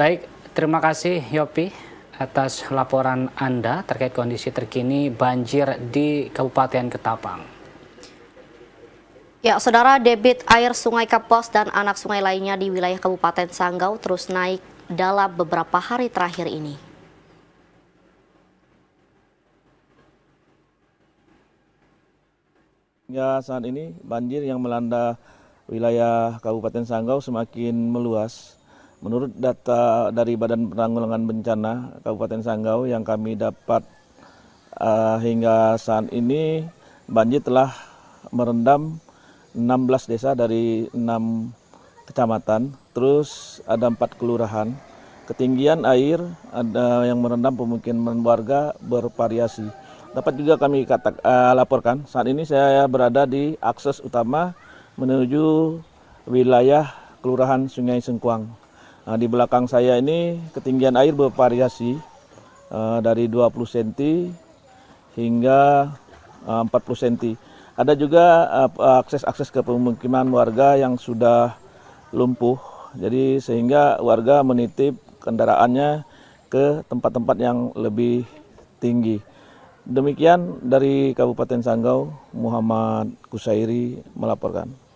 Baik, terima kasih Yopi atas laporan Anda terkait kondisi terkini banjir di Kabupaten Ketapang. Ya, saudara debit air Sungai Kapos dan anak sungai lainnya di wilayah Kabupaten Sanggau terus naik dalam beberapa hari terakhir ini. Ya, saat ini banjir yang melanda wilayah Kabupaten Sanggau semakin meluas Menurut data dari Badan Penanggulangan Bencana Kabupaten Sanggau yang kami dapat uh, hingga saat ini banjir telah merendam 16 desa dari 6 kecamatan, terus ada 4 kelurahan. Ketinggian air ada yang merendam pemukiman warga bervariasi. Dapat juga kami kata, uh, laporkan, saat ini saya berada di akses utama menuju wilayah Kelurahan Sungai Sengkuang. Nah, di belakang saya ini ketinggian air bervariasi uh, dari 20 cm hingga uh, 40 cm. Ada juga ah, akses-akses uh, ke pemukiman warga yang sudah lumpuh. Jadi sehingga warga menitip kendaraannya ke tempat-tempat yang lebih tinggi. Demikian dari Kabupaten Sanggau, Muhammad Kusairi melaporkan.